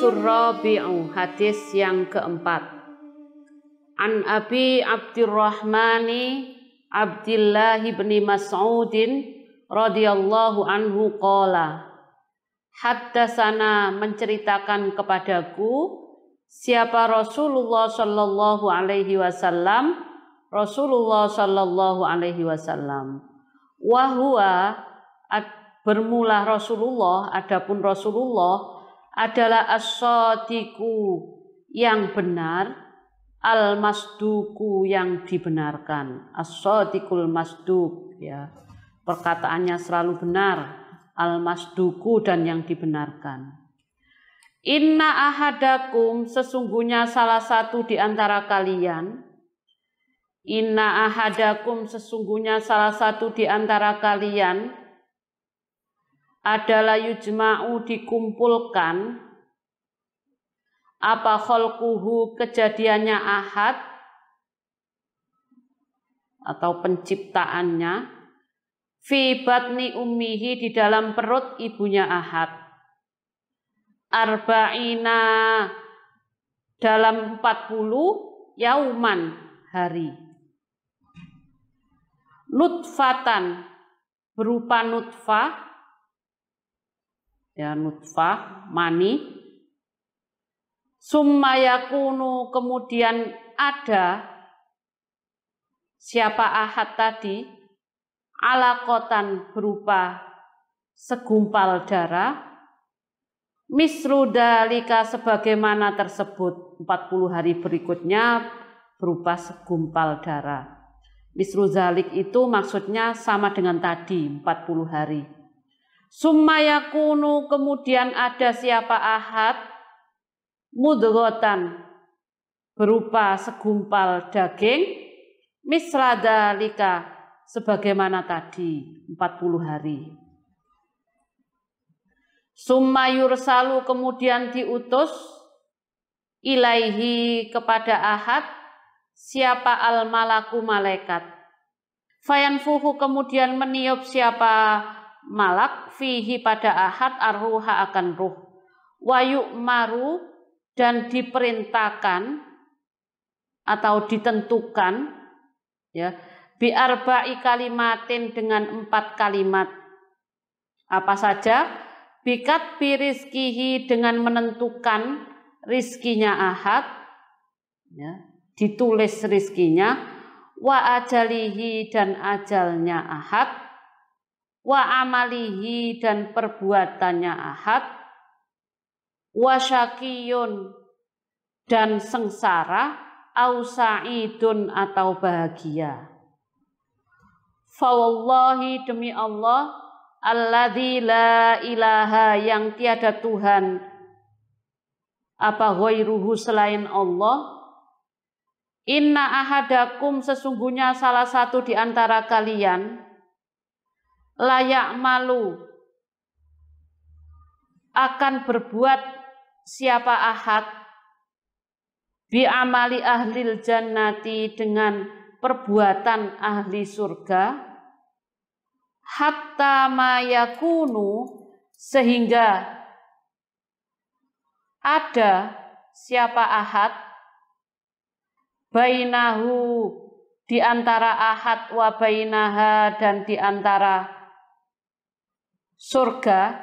Hadisul hadis yang keempat An Abi Abdurrahmani Abdullah bin Mas'udin radhiyallahu anhu qala sana menceritakan kepadaku siapa Rasulullah Shallallahu alaihi wasallam Rasulullah Shallallahu alaihi wasallam huwa bermula Rasulullah adapun Rasulullah adalah asotiku yang benar, al-masduku yang dibenarkan. Asotikul masduk ya. Perkataannya selalu benar, al-masduku dan yang dibenarkan. Inna ahadakum sesungguhnya salah satu di antara kalian Inna ahadakum sesungguhnya salah satu di antara kalian adalah yujma'u dikumpulkan apa kholkuhu kejadiannya ahad atau penciptaannya fi batni ummihi di dalam perut ibunya ahad arba'ina dalam 40 yauman hari nutfatan berupa nutfah ya nutfah mani summayakunu kemudian ada siapa ahad tadi alakotan berupa segumpal darah misru dalika sebagaimana tersebut 40 hari berikutnya berupa segumpal darah misru zalik itu maksudnya sama dengan tadi 40 hari Sumayakunu kemudian ada siapa ahad mudrotan berupa segumpal daging mislada sebagaimana tadi 40 hari. Sumayur salu kemudian diutus ilaihi kepada ahad siapa al malaku malaikat. Fayanfuhu kemudian meniup siapa malak fihi pada ahad arruha akan ruh wayuk maru dan diperintahkan atau ditentukan ya biarba'i kalimatin dengan empat kalimat apa saja bikat rizkihi dengan menentukan rizkinya ahad ya, ditulis rizkinya wa ajalihi dan ajalnya ahad wa amalihi dan perbuatannya ahad wa dan sengsara au sa'idun atau bahagia fawallahi demi Allah alladzi la ilaha yang tiada Tuhan apa ghairuhu selain Allah inna ahadakum sesungguhnya salah satu di antara kalian layak malu akan berbuat siapa ahad bi amali ahli jannati dengan perbuatan ahli surga hatta mayakunu sehingga ada siapa ahad bainahu di antara ahad wa bainaha dan di antara surga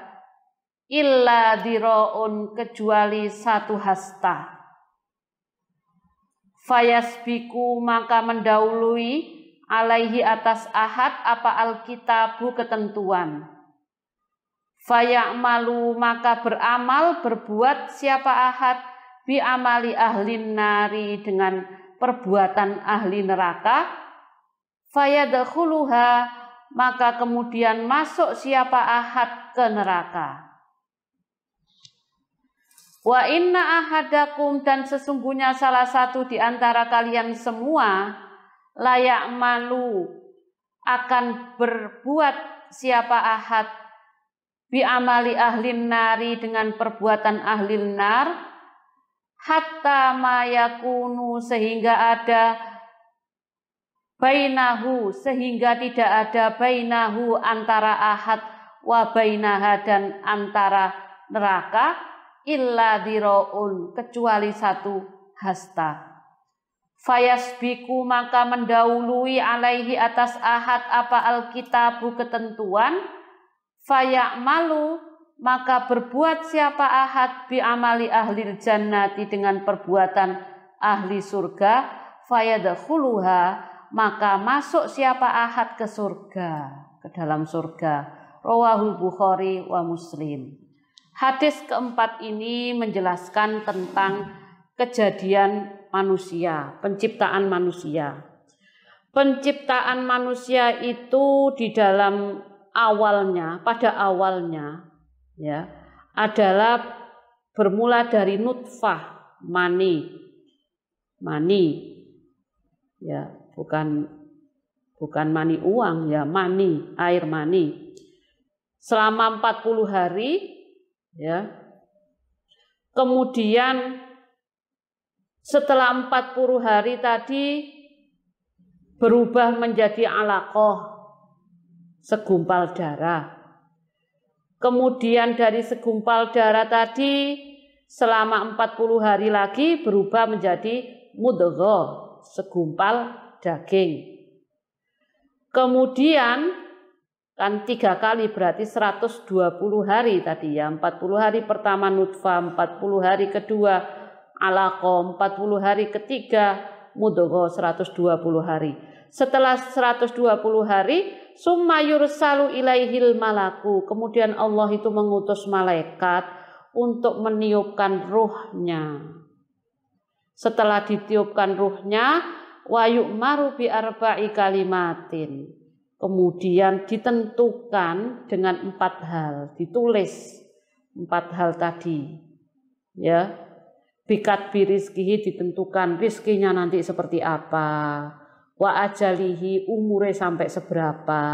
illa diroun kecuali satu hasta. Fayasbiku maka mendahului alaihi atas ahad apa alkitabu ketentuan. malu maka beramal berbuat siapa ahad bi amali ahli nari dengan perbuatan ahli neraka. Fayadakhuluha maka kemudian masuk siapa ahad ke neraka. Wa inna ahadakum dan sesungguhnya salah satu di antara kalian semua layak malu akan berbuat siapa ahad bi amali ahli nari dengan perbuatan ahli nar hatta mayakunu sehingga ada bainahu sehingga tidak ada bainahu antara ahad wa bainaha dan antara neraka illa diroun kecuali satu hasta fayasbiku maka mendahului alaihi atas ahad apa alkitabu ketentuan Fayak malu maka berbuat siapa ahad bi amali ahli jannati dengan perbuatan ahli surga fayadkhuluha maka masuk siapa ahad ke surga, ke dalam surga. Rawahul Bukhari wa Muslim. Hadis keempat ini menjelaskan tentang kejadian manusia, penciptaan manusia. Penciptaan manusia itu di dalam awalnya, pada awalnya ya, adalah bermula dari nutfah mani. Mani. Ya bukan bukan mani uang ya mani air mani selama 40 hari ya kemudian setelah 40 hari tadi berubah menjadi alaqoh segumpal darah kemudian dari segumpal darah tadi selama 40 hari lagi berubah menjadi mudhoh segumpal daging. Kemudian kan tiga kali berarti 120 hari tadi ya. 40 hari pertama nutfa, 40 hari kedua alaqo, 40 hari ketiga mudogo, 120 hari. Setelah 120 hari summa yursalu ilaihil malaku. Kemudian Allah itu mengutus malaikat untuk meniupkan ruhnya. Setelah ditiupkan ruhnya, wa yu'maru bi arba'i kalimatin. Kemudian ditentukan dengan empat hal, ditulis empat hal tadi. Ya. Bikat birizkihi ditentukan rizkinya nanti seperti apa. Wa ajalihi umure sampai seberapa.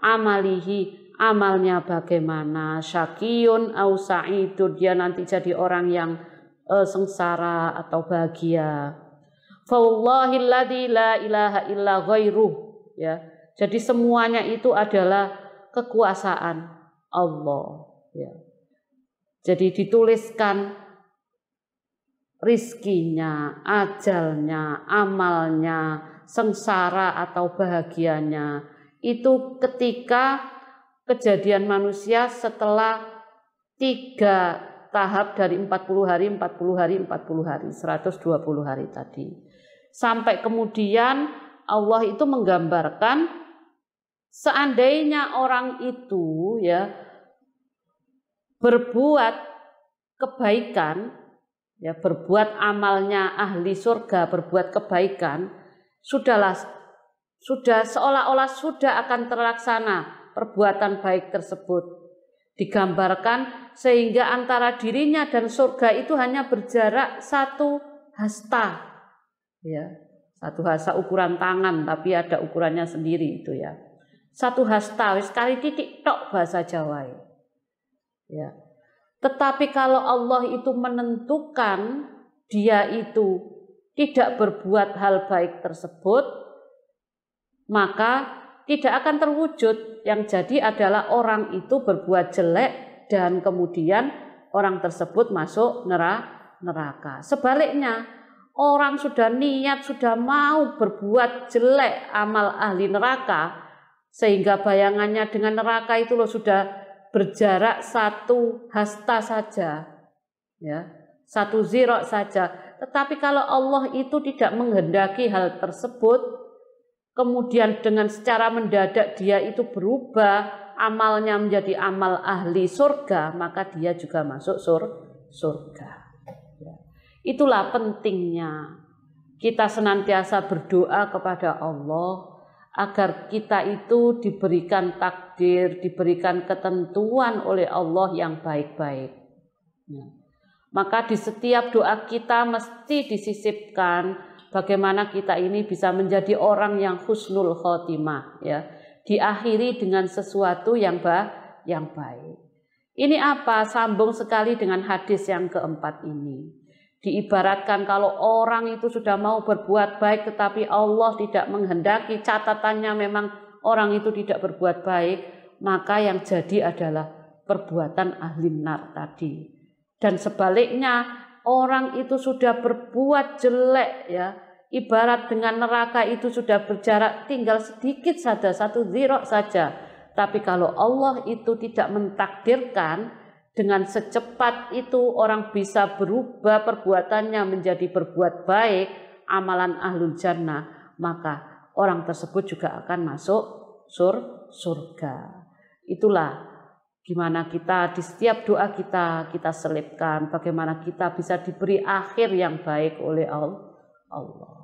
Amalihi amalnya bagaimana. Syakiyun au sa'idun dia nanti jadi orang yang eh, sengsara atau bahagia Fawallahilladzi la ilaha illa ghairuh. Ya. Jadi semuanya itu adalah kekuasaan Allah. Ya. Jadi dituliskan rizkinya, ajalnya, amalnya, sengsara atau bahagianya. Itu ketika kejadian manusia setelah tiga tahap dari 40 hari, 40 hari, 40 hari, 120 hari tadi. Sampai kemudian Allah itu menggambarkan seandainya orang itu ya berbuat kebaikan ya berbuat amalnya ahli surga berbuat kebaikan sudahlah sudah seolah-olah sudah akan terlaksana perbuatan baik tersebut digambarkan sehingga antara dirinya dan surga itu hanya berjarak satu hasta ya satu hasta ukuran tangan tapi ada ukurannya sendiri itu ya satu hasta sekali titik tok bahasa Jawa ya. ya tetapi kalau Allah itu menentukan dia itu tidak berbuat hal baik tersebut maka tidak akan terwujud yang jadi adalah orang itu berbuat jelek dan kemudian orang tersebut masuk neraka. Sebaliknya, orang sudah niat, sudah mau berbuat jelek amal ahli neraka, sehingga bayangannya dengan neraka itu loh sudah berjarak satu hasta saja, ya satu zirok saja. Tetapi kalau Allah itu tidak menghendaki hal tersebut, kemudian dengan secara mendadak dia itu berubah, amalnya menjadi amal ahli surga, maka dia juga masuk sur surga. Ya. Itulah pentingnya kita senantiasa berdoa kepada Allah agar kita itu diberikan takdir, diberikan ketentuan oleh Allah yang baik-baik. Ya. Maka di setiap doa kita mesti disisipkan bagaimana kita ini bisa menjadi orang yang husnul khotimah ya diakhiri dengan sesuatu yang ba yang baik ini apa sambung sekali dengan hadis yang keempat ini diibaratkan kalau orang itu sudah mau berbuat baik tetapi Allah tidak menghendaki catatannya memang orang itu tidak berbuat baik maka yang jadi adalah perbuatan ahli nar tadi dan sebaliknya orang itu sudah berbuat jelek ya, ibarat dengan neraka itu sudah berjarak tinggal sedikit saja, satu zirok saja. Tapi kalau Allah itu tidak mentakdirkan dengan secepat itu orang bisa berubah perbuatannya menjadi berbuat baik, amalan ahlul jannah, maka orang tersebut juga akan masuk sur surga. Itulah Gimana kita di setiap doa kita kita selipkan bagaimana kita bisa diberi akhir yang baik oleh Allah.